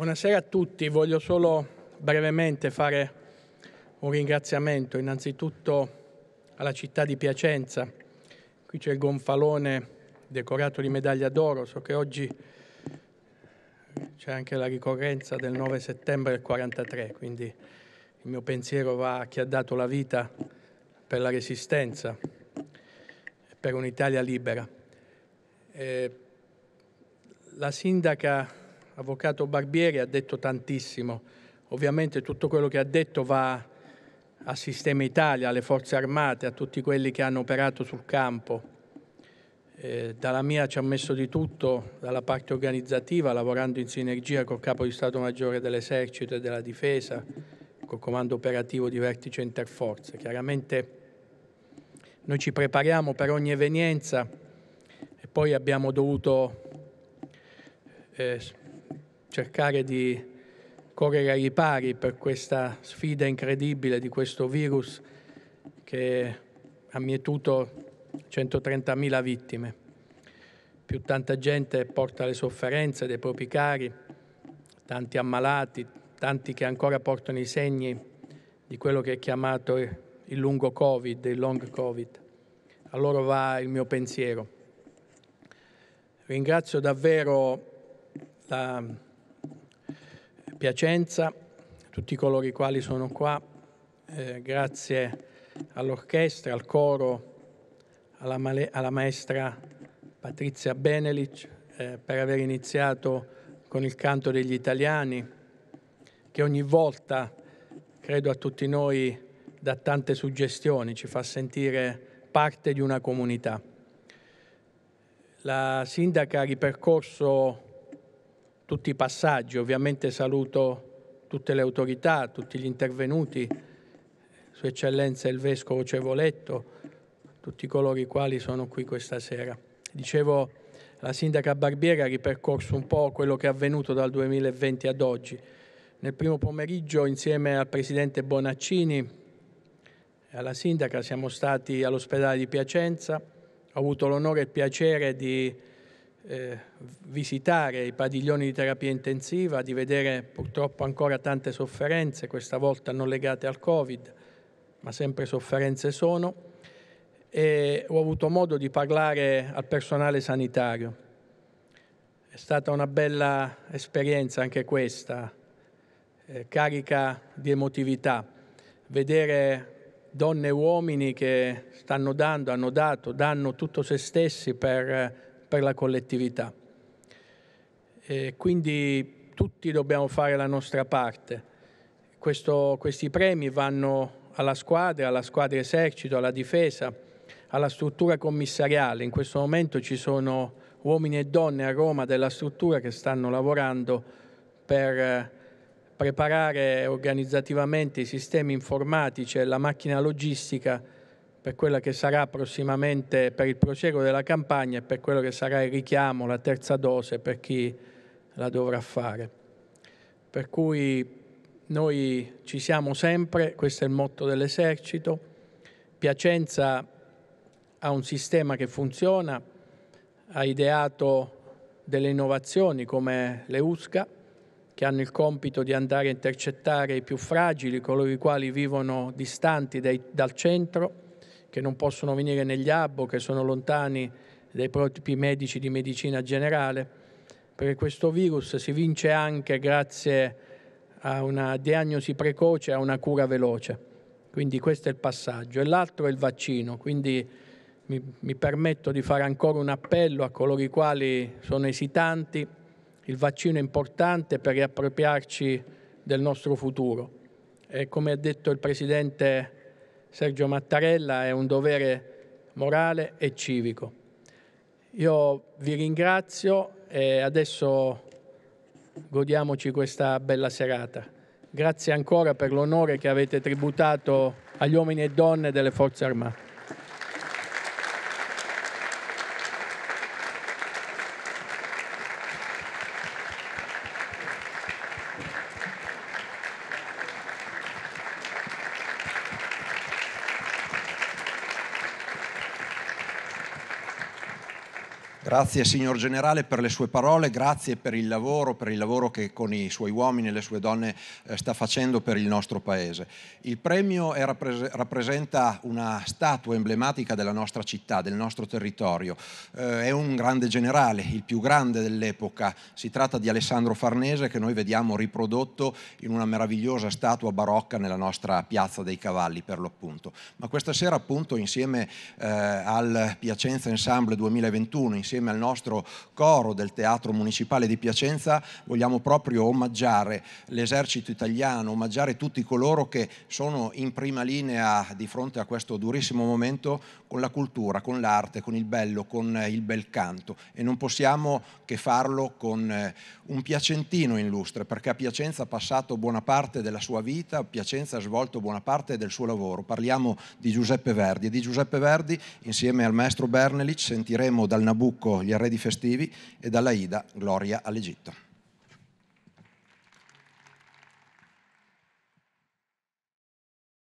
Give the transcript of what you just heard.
Buonasera a tutti, voglio solo brevemente fare un ringraziamento innanzitutto alla città di Piacenza. Qui c'è il gonfalone decorato di medaglia d'oro, so che oggi c'è anche la ricorrenza del 9 settembre del 43, quindi il mio pensiero va a chi ha dato la vita per la resistenza e per un'Italia libera. E eh, la sindaca avvocato Barbieri ha detto tantissimo. Ovviamente tutto quello che ha detto va a Sistema Italia, alle forze armate, a tutti quelli che hanno operato sul campo. Eh, dalla mia ci ha messo di tutto, dalla parte organizzativa, lavorando in sinergia col Capo di Stato Maggiore dell'Esercito e della Difesa, col Comando Operativo di Vertice Interforze. Chiaramente noi ci prepariamo per ogni evenienza e poi abbiamo dovuto eh, cercare di correre ai ripari per questa sfida incredibile di questo virus che ha mietuto 130.000 vittime. Più tanta gente porta le sofferenze dei propri cari, tanti ammalati, tanti che ancora portano i segni di quello che è chiamato il lungo Covid, il long Covid. A loro va il mio pensiero. Ringrazio davvero la Piacenza, tutti coloro i quali sono qua, eh, grazie all'orchestra, al coro, alla, male, alla maestra Patrizia Benelic eh, per aver iniziato con il canto degli italiani, che ogni volta, credo a tutti noi, dà tante suggestioni, ci fa sentire parte di una comunità. La sindaca ha ripercorso tutti i passaggi. Ovviamente saluto tutte le autorità, tutti gli intervenuti, Sua Eccellenza il Vescovo Cevoletto, tutti coloro i quali sono qui questa sera. Dicevo, la Sindaca Barbiera ha ripercorso un po' quello che è avvenuto dal 2020 ad oggi. Nel primo pomeriggio, insieme al Presidente Bonaccini e alla Sindaca, siamo stati all'ospedale di Piacenza. Ho avuto l'onore e il piacere di eh, visitare i padiglioni di terapia intensiva, di vedere purtroppo ancora tante sofferenze, questa volta non legate al Covid, ma sempre sofferenze sono, e ho avuto modo di parlare al personale sanitario. È stata una bella esperienza anche questa, eh, carica di emotività, vedere donne e uomini che stanno dando, hanno dato, danno tutto se stessi per per la collettività. E quindi tutti dobbiamo fare la nostra parte. Questo, questi premi vanno alla squadra, alla squadra esercito, alla difesa, alla struttura commissariale. In questo momento ci sono uomini e donne a Roma della struttura che stanno lavorando per eh, preparare organizzativamente i sistemi informatici e la macchina logistica per quella che sarà prossimamente per il prosieguo della campagna e per quello che sarà il richiamo, la terza dose per chi la dovrà fare. Per cui noi ci siamo sempre, questo è il motto dell'esercito. Piacenza ha un sistema che funziona, ha ideato delle innovazioni come le USCA, che hanno il compito di andare a intercettare i più fragili, coloro i quali vivono distanti dai, dal centro che non possono venire negli abbo, che sono lontani dai propri medici di medicina generale, perché questo virus si vince anche grazie a una diagnosi precoce e a una cura veloce. Quindi questo è il passaggio. E l'altro è il vaccino, quindi mi, mi permetto di fare ancora un appello a coloro i quali sono esitanti. Il vaccino è importante per riappropriarci del nostro futuro. E come ha detto il Presidente Sergio Mattarella è un dovere morale e civico. Io vi ringrazio e adesso godiamoci questa bella serata. Grazie ancora per l'onore che avete tributato agli uomini e donne delle Forze Armate. Grazie signor Generale per le sue parole, grazie per il lavoro, per il lavoro che con i suoi uomini e le sue donne eh, sta facendo per il nostro Paese. Il premio è, rappresenta una statua emblematica della nostra città, del nostro territorio. Eh, è un grande generale, il più grande dell'epoca. Si tratta di Alessandro Farnese che noi vediamo riprodotto in una meravigliosa statua barocca nella nostra piazza dei cavalli per l'appunto. Ma questa sera appunto insieme eh, al Piacenza Ensemble 2021, insieme al nostro coro del Teatro Municipale di Piacenza vogliamo proprio omaggiare l'esercito italiano, omaggiare tutti coloro che sono in prima linea di fronte a questo durissimo momento con la cultura, con l'arte, con il bello, con il bel canto e non possiamo che farlo con eh, un piacentino illustre perché a Piacenza ha passato buona parte della sua vita, a Piacenza ha svolto buona parte del suo lavoro. Parliamo di Giuseppe Verdi e di Giuseppe Verdi insieme al maestro Bernelic sentiremo dal Nabucco Nabucco, gli arredi festivi, e dalla Ida, gloria all'Egitto.